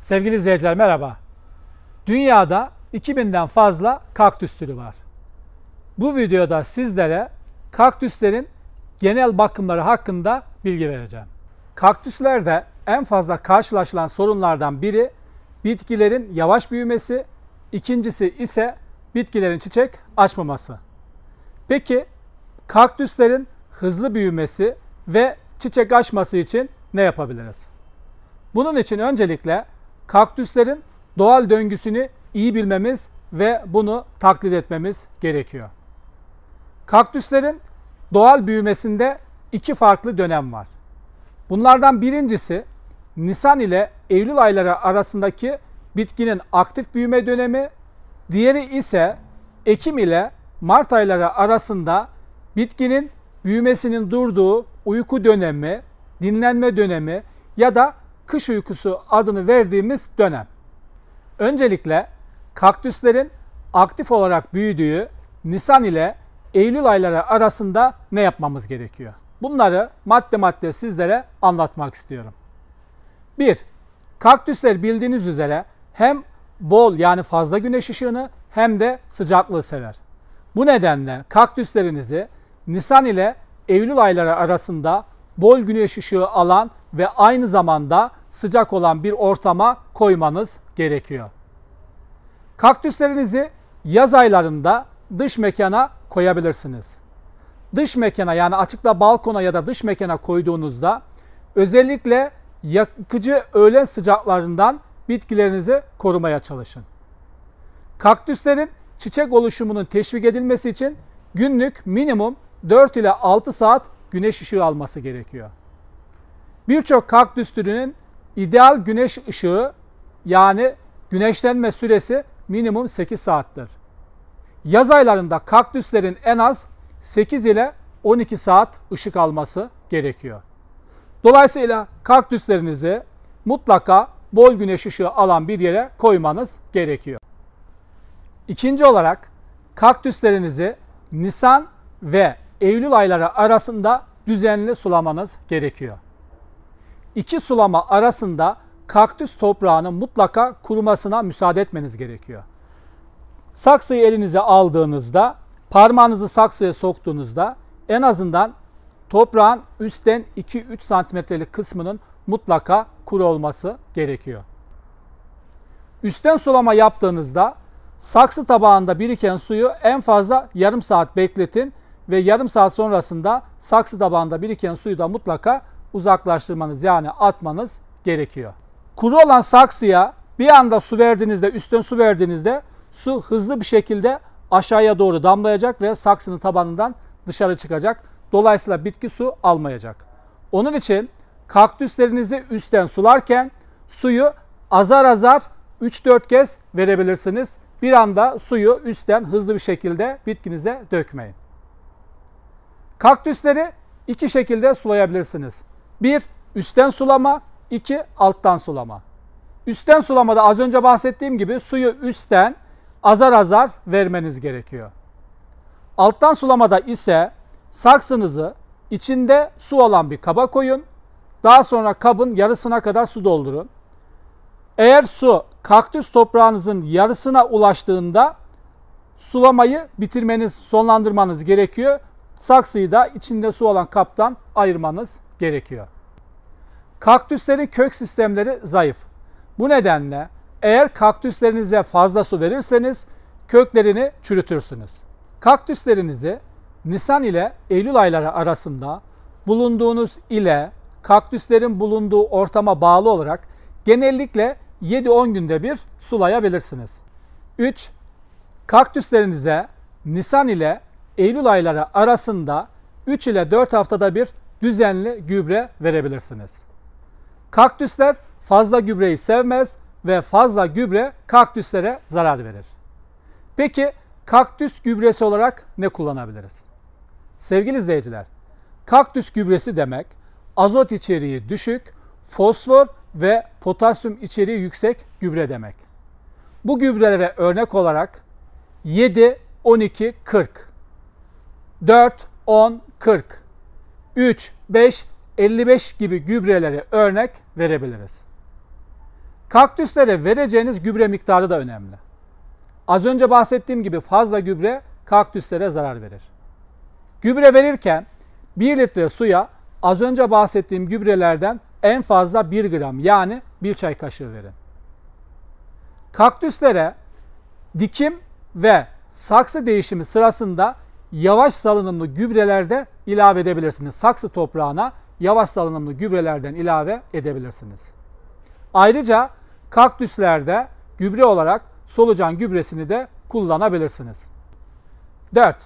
Sevgili izleyiciler merhaba. Dünyada 2000'den fazla kaktüs türü var. Bu videoda sizlere kaktüslerin genel bakımları hakkında bilgi vereceğim. Kaktüslerde en fazla karşılaşılan sorunlardan biri bitkilerin yavaş büyümesi, ikincisi ise bitkilerin çiçek açmaması. Peki kaktüslerin hızlı büyümesi ve çiçek açması için ne yapabiliriz? Bunun için öncelikle kaktüslerin doğal döngüsünü iyi bilmemiz ve bunu taklit etmemiz gerekiyor. Kaktüslerin doğal büyümesinde iki farklı dönem var. Bunlardan birincisi Nisan ile Eylül ayları arasındaki bitkinin aktif büyüme dönemi, diğeri ise Ekim ile Mart ayları arasında bitkinin büyümesinin durduğu uyku dönemi, dinlenme dönemi ya da kış uykusu adını verdiğimiz dönem. Öncelikle kaktüslerin aktif olarak büyüdüğü Nisan ile Eylül ayları arasında ne yapmamız gerekiyor? Bunları madde madde sizlere anlatmak istiyorum. 1. Kaktüsler bildiğiniz üzere hem bol yani fazla güneş ışığını hem de sıcaklığı sever. Bu nedenle kaktüslerinizi Nisan ile Eylül ayları arasında bol güneş ışığı alan ve aynı zamanda sıcak olan bir ortama koymanız gerekiyor. Kaktüslerinizi yaz aylarında dış mekana koyabilirsiniz. Dış mekana yani açıkta balkona ya da dış mekana koyduğunuzda özellikle yakıcı öğlen sıcaklarından bitkilerinizi korumaya çalışın. Kaktüslerin çiçek oluşumunun teşvik edilmesi için günlük minimum 4 ile 6 saat güneş ışığı alması gerekiyor. Birçok kaktüs türünün ideal güneş ışığı yani güneşlenme süresi minimum 8 saattir. Yaz aylarında kaktüslerin en az 8 ile 12 saat ışık alması gerekiyor. Dolayısıyla kaktüslerinizi mutlaka bol güneş ışığı alan bir yere koymanız gerekiyor. İkinci olarak kaktüslerinizi Nisan ve Eylül ayları arasında düzenli sulamanız gerekiyor iki sulama arasında kaktüs toprağının mutlaka kurumasına müsaade etmeniz gerekiyor. Saksıyı elinize aldığınızda, parmağınızı saksıya soktuğunuzda en azından toprağın üstten 2-3 santimetrelik kısmının mutlaka kuru olması gerekiyor. Üstten sulama yaptığınızda saksı tabağında biriken suyu en fazla yarım saat bekletin ve yarım saat sonrasında saksı tabağında biriken suyu da mutlaka uzaklaştırmanız yani atmanız gerekiyor. Kuru olan saksıya bir anda su verdiğinizde, üstten su verdiğinizde su hızlı bir şekilde aşağıya doğru damlayacak ve saksının tabanından dışarı çıkacak. Dolayısıyla bitki su almayacak. Onun için kaktüslerinizi üstten sularken suyu azar azar 3-4 kez verebilirsiniz. Bir anda suyu üstten hızlı bir şekilde bitkinize dökmeyin. Kaktüsleri iki şekilde sulayabilirsiniz. Bir, üstten sulama. iki alttan sulama. Üstten sulamada az önce bahsettiğim gibi suyu üstten azar azar vermeniz gerekiyor. Alttan sulamada ise saksınızı içinde su olan bir kaba koyun. Daha sonra kabın yarısına kadar su doldurun. Eğer su kaktüs toprağınızın yarısına ulaştığında sulamayı bitirmeniz, sonlandırmanız gerekiyor. Saksıyı da içinde su olan kaptan ayırmanız gerekiyor. Kaktüslerin kök sistemleri zayıf. Bu nedenle eğer kaktüslerinize fazla su verirseniz köklerini çürütürsünüz. Kaktüslerinizi Nisan ile Eylül ayları arasında bulunduğunuz ile kaktüslerin bulunduğu ortama bağlı olarak genellikle 7-10 günde bir sulayabilirsiniz. 3. Kaktüslerinize Nisan ile Eylül ayları arasında 3 ile 4 haftada bir düzenli gübre verebilirsiniz. Kaktüsler fazla gübreyi sevmez ve fazla gübre kaktüslere zarar verir. Peki kaktüs gübresi olarak ne kullanabiliriz? Sevgili izleyiciler, kaktüs gübresi demek azot içeriği düşük, fosfor ve potasyum içeriği yüksek gübre demek. Bu gübrelere örnek olarak 7, 12, 40 4, 10, 40, 3, 5, 55 gibi gübrelere örnek verebiliriz. Kaktüslere vereceğiniz gübre miktarı da önemli. Az önce bahsettiğim gibi fazla gübre kaktüslere zarar verir. Gübre verirken 1 litre suya az önce bahsettiğim gübrelerden en fazla 1 gram yani 1 çay kaşığı verin. Kaktüslere dikim ve saksı değişimi sırasında yavaş salınımlı gübrelerde ilave edebilirsiniz. Saksı toprağına yavaş salınımlı gübrelerden ilave edebilirsiniz. Ayrıca kaktüslerde gübre olarak solucan gübresini de kullanabilirsiniz. 4.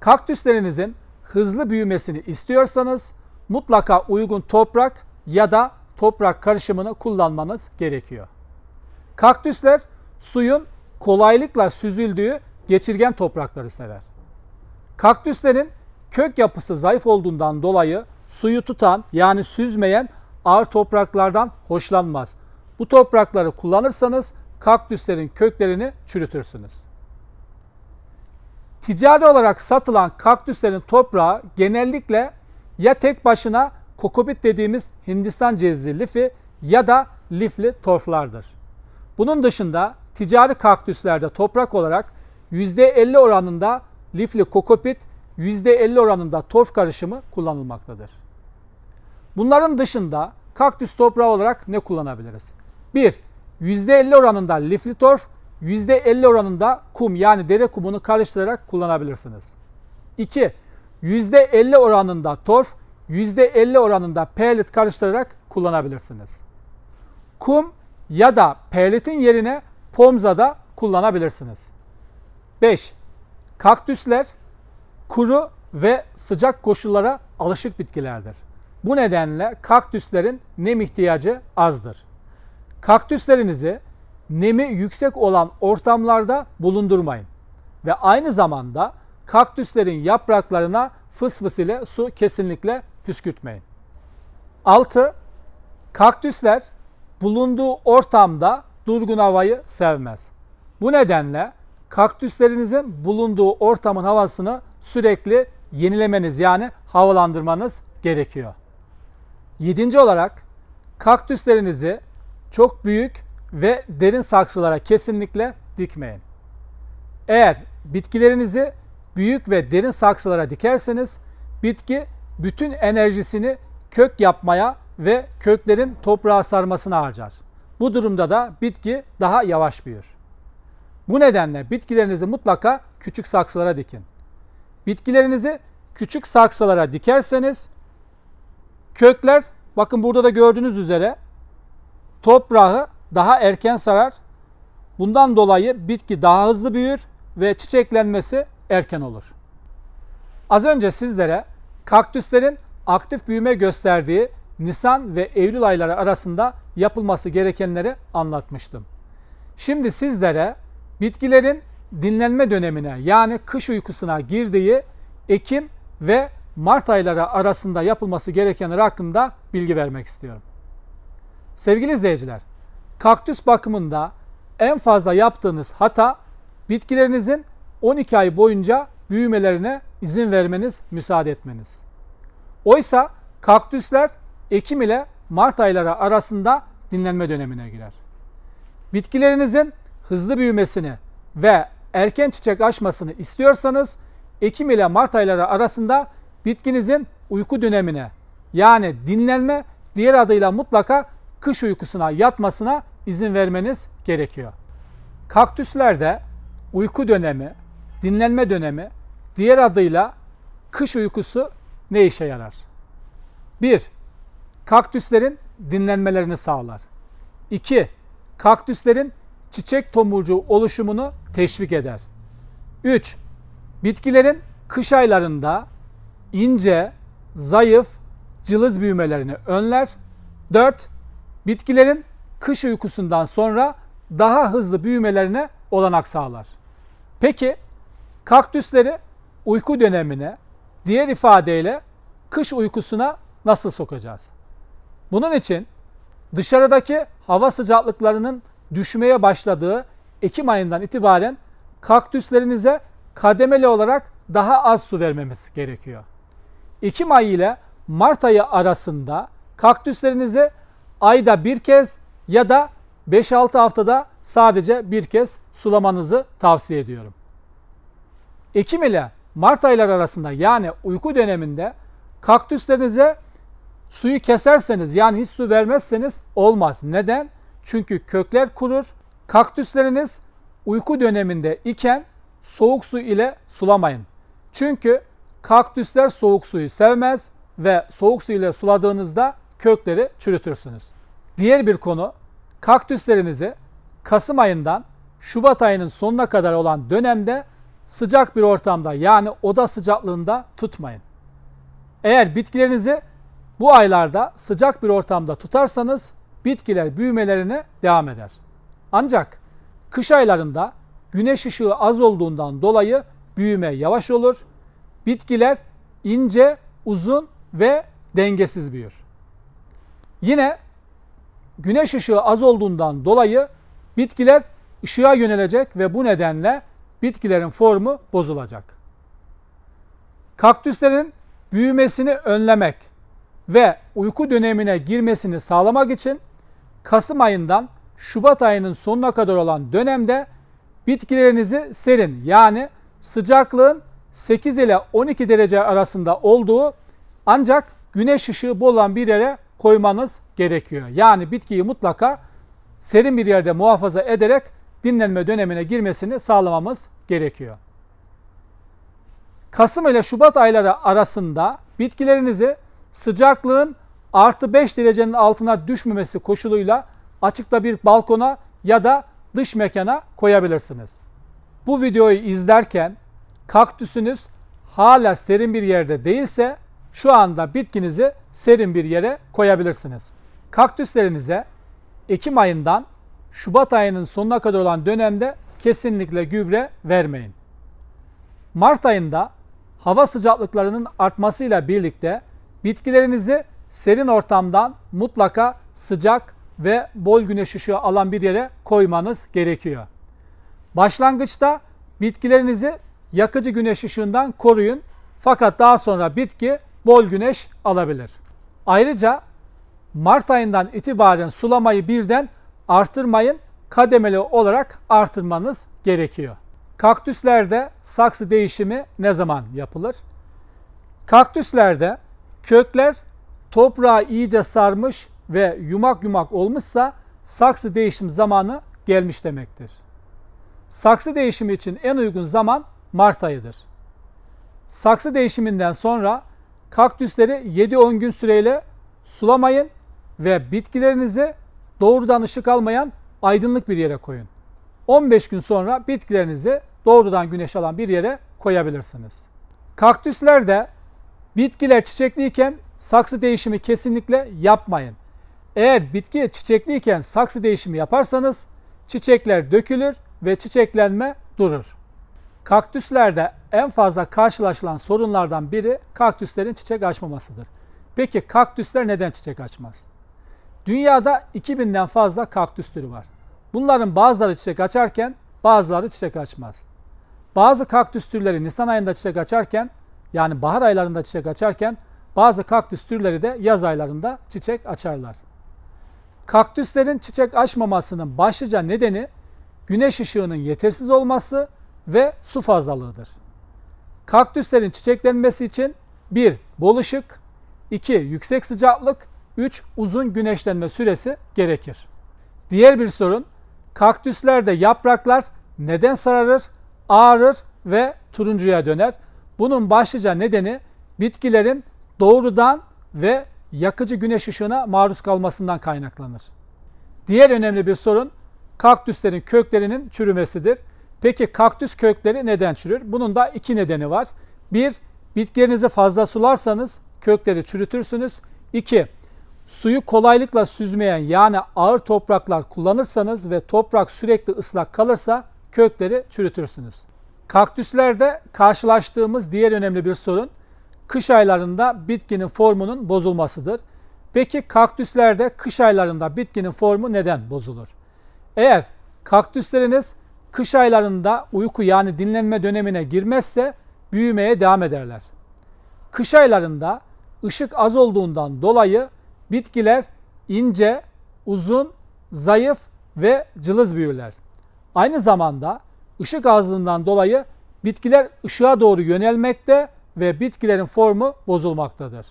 Kaktüslerinizin hızlı büyümesini istiyorsanız mutlaka uygun toprak ya da toprak karışımını kullanmanız gerekiyor. Kaktüsler suyun kolaylıkla süzüldüğü geçirgen toprakları sever. Kaktüslerin kök yapısı zayıf olduğundan dolayı suyu tutan yani süzmeyen ağır topraklardan hoşlanmaz. Bu toprakları kullanırsanız kaktüslerin köklerini çürütürsünüz. Ticari olarak satılan kaktüslerin toprağı genellikle ya tek başına kokobit dediğimiz Hindistan cevizi lifi ya da lifli torflardır. Bunun dışında ticari kaktüslerde toprak olarak %50 oranında lifli kokopit %50 oranında torf karışımı kullanılmaktadır. Bunların dışında kaktüs toprağı olarak ne kullanabiliriz? 1. %50 oranında lifli torf, %50 oranında kum yani dere kumunu karıştırarak kullanabilirsiniz. 2. %50 oranında torf, %50 oranında perlit karıştırarak kullanabilirsiniz. Kum ya da perlitin yerine pomza da kullanabilirsiniz. 5. Kaktüsler kuru ve sıcak koşullara alışık bitkilerdir. Bu nedenle kaktüslerin nem ihtiyacı azdır. Kaktüslerinizi nemi yüksek olan ortamlarda bulundurmayın ve aynı zamanda kaktüslerin yapraklarına fısfıs ile su kesinlikle püskürtmeyin. 6. Kaktüsler bulunduğu ortamda durgun havayı sevmez. Bu nedenle kaktüslerinizin bulunduğu ortamın havasını sürekli yenilemeniz yani havalandırmanız gerekiyor. Yedinci olarak kaktüslerinizi çok büyük ve derin saksılara kesinlikle dikmeyin. Eğer bitkilerinizi büyük ve derin saksılara dikerseniz bitki bütün enerjisini kök yapmaya ve köklerin toprağa sarmasına harcar. Bu durumda da bitki daha yavaş büyür. Bu nedenle bitkilerinizi mutlaka küçük saksılara dikin. Bitkilerinizi küçük saksılara dikerseniz kökler bakın burada da gördüğünüz üzere toprağı daha erken sarar. Bundan dolayı bitki daha hızlı büyür ve çiçeklenmesi erken olur. Az önce sizlere kaktüslerin aktif büyüme gösterdiği Nisan ve Eylül ayları arasında yapılması gerekenleri anlatmıştım. Şimdi sizlere Bitkilerin dinlenme dönemine yani kış uykusuna girdiği Ekim ve Mart ayları arasında yapılması gerekenler hakkında bilgi vermek istiyorum. Sevgili izleyiciler, kaktüs bakımında en fazla yaptığınız hata bitkilerinizin 12 ay boyunca büyümelerine izin vermeniz, müsaade etmeniz. Oysa kaktüsler Ekim ile Mart ayları arasında dinlenme dönemine girer. Bitkilerinizin hızlı büyümesini ve erken çiçek açmasını istiyorsanız Ekim ile Mart ayları arasında bitkinizin uyku dönemine yani dinlenme diğer adıyla mutlaka kış uykusuna yatmasına izin vermeniz gerekiyor. Kaktüslerde uyku dönemi, dinlenme dönemi diğer adıyla kış uykusu ne işe yarar? 1. Kaktüslerin dinlenmelerini sağlar. 2. Kaktüslerin çiçek tomurcuğu oluşumunu teşvik eder. 3. Bitkilerin kış aylarında ince, zayıf, cılız büyümelerini önler. 4. Bitkilerin kış uykusundan sonra daha hızlı büyümelerine olanak sağlar. Peki kaktüsleri uyku dönemine, diğer ifadeyle kış uykusuna nasıl sokacağız? Bunun için dışarıdaki hava sıcaklıklarının düşmeye başladığı Ekim ayından itibaren kaktüslerinize kademeli olarak daha az su vermemiz gerekiyor. Ekim ayı ile Mart ayı arasında kaktüslerinize ayda bir kez ya da 5-6 haftada sadece bir kez sulamanızı tavsiye ediyorum. Ekim ile Mart ayları arasında yani uyku döneminde kaktüslerinize suyu keserseniz yani hiç su vermezseniz olmaz. Neden? Çünkü kökler kurur. Kaktüsleriniz uyku döneminde iken soğuk su ile sulamayın. Çünkü kaktüsler soğuk suyu sevmez ve soğuk su ile suladığınızda kökleri çürütürsünüz. Diğer bir konu kaktüslerinizi Kasım ayından Şubat ayının sonuna kadar olan dönemde sıcak bir ortamda yani oda sıcaklığında tutmayın. Eğer bitkilerinizi bu aylarda sıcak bir ortamda tutarsanız bitkiler büyümelerine devam eder. Ancak kış aylarında güneş ışığı az olduğundan dolayı büyüme yavaş olur. Bitkiler ince, uzun ve dengesiz büyür. Yine güneş ışığı az olduğundan dolayı bitkiler ışığa yönelecek ve bu nedenle bitkilerin formu bozulacak. Kaktüslerin büyümesini önlemek ve uyku dönemine girmesini sağlamak için Kasım ayından Şubat ayının sonuna kadar olan dönemde bitkilerinizi serin yani sıcaklığın 8 ile 12 derece arasında olduğu ancak güneş ışığı bol olan bir yere koymanız gerekiyor. Yani bitkiyi mutlaka serin bir yerde muhafaza ederek dinlenme dönemine girmesini sağlamamız gerekiyor. Kasım ile Şubat ayları arasında bitkilerinizi sıcaklığın artı 5 derecenin altına düşmemesi koşuluyla açıkta bir balkona ya da dış mekana koyabilirsiniz. Bu videoyu izlerken kaktüsünüz hala serin bir yerde değilse şu anda bitkinizi serin bir yere koyabilirsiniz. Kaktüslerinize Ekim ayından Şubat ayının sonuna kadar olan dönemde kesinlikle gübre vermeyin. Mart ayında hava sıcaklıklarının artmasıyla birlikte bitkilerinizi serin ortamdan mutlaka sıcak ve bol güneş ışığı alan bir yere koymanız gerekiyor. Başlangıçta bitkilerinizi yakıcı güneş ışığından koruyun fakat daha sonra bitki bol güneş alabilir. Ayrıca Mart ayından itibaren sulamayı birden artırmayın, kademeli olarak artırmanız gerekiyor. Kaktüslerde saksı değişimi ne zaman yapılır? Kaktüslerde kökler toprağı iyice sarmış ve yumak yumak olmuşsa saksı değişim zamanı gelmiş demektir. Saksı değişimi için en uygun zaman Mart ayıdır. Saksı değişiminden sonra kaktüsleri 7-10 gün süreyle sulamayın ve bitkilerinizi doğrudan ışık almayan aydınlık bir yere koyun. 15 gün sonra bitkilerinizi doğrudan güneş alan bir yere koyabilirsiniz. Kaktüsler de bitkiler çiçekliyken saksı değişimi kesinlikle yapmayın. Eğer bitki çiçekliyken saksı değişimi yaparsanız çiçekler dökülür ve çiçeklenme durur. Kaktüslerde en fazla karşılaşılan sorunlardan biri kaktüslerin çiçek açmamasıdır. Peki kaktüsler neden çiçek açmaz? Dünyada 2000'den fazla kaktüs türü var. Bunların bazıları çiçek açarken bazıları çiçek açmaz. Bazı kaktüs türleri Nisan ayında çiçek açarken yani bahar aylarında çiçek açarken bazı kaktüs türleri de yaz aylarında çiçek açarlar. Kaktüslerin çiçek açmamasının başlıca nedeni güneş ışığının yetersiz olması ve su fazlalığıdır. Kaktüslerin çiçeklenmesi için 1. Bol ışık 2. Yüksek sıcaklık 3. Uzun güneşlenme süresi gerekir. Diğer bir sorun kaktüslerde yapraklar neden sararır, ağrır ve turuncuya döner? Bunun başlıca nedeni bitkilerin doğrudan ve yakıcı güneş ışığına maruz kalmasından kaynaklanır. Diğer önemli bir sorun kaktüslerin köklerinin çürümesidir. Peki kaktüs kökleri neden çürür? Bunun da iki nedeni var. Bir, bitkilerinizi fazla sularsanız kökleri çürütürsünüz. İki, suyu kolaylıkla süzmeyen yani ağır topraklar kullanırsanız ve toprak sürekli ıslak kalırsa kökleri çürütürsünüz. Kaktüslerde karşılaştığımız diğer önemli bir sorun kış aylarında bitkinin formunun bozulmasıdır. Peki kaktüslerde kış aylarında bitkinin formu neden bozulur? Eğer kaktüsleriniz kış aylarında uyku yani dinlenme dönemine girmezse büyümeye devam ederler. Kış aylarında ışık az olduğundan dolayı bitkiler ince, uzun, zayıf ve cılız büyürler. Aynı zamanda ışık azlığından dolayı bitkiler ışığa doğru yönelmekte ve bitkilerin formu bozulmaktadır.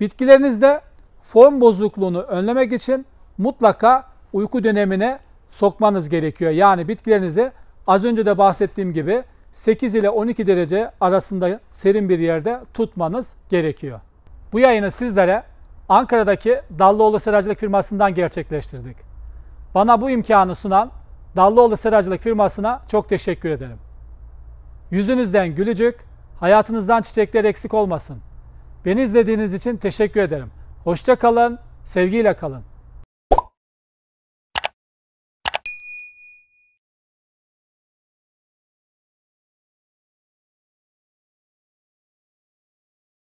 Bitkilerinizde form bozukluğunu önlemek için mutlaka uyku dönemine sokmanız gerekiyor. Yani bitkilerinizi az önce de bahsettiğim gibi 8 ile 12 derece arasında serin bir yerde tutmanız gerekiyor. Bu yayını sizlere Ankara'daki Dallıoğlu Seracılık firmasından gerçekleştirdik. Bana bu imkanı sunan Dallıoğlu Seracılık firmasına çok teşekkür ederim. Yüzünüzden gülücük, Hayatınızdan çiçekler eksik olmasın. Beni izlediğiniz için teşekkür ederim. Hoşça kalın, sevgiyle kalın.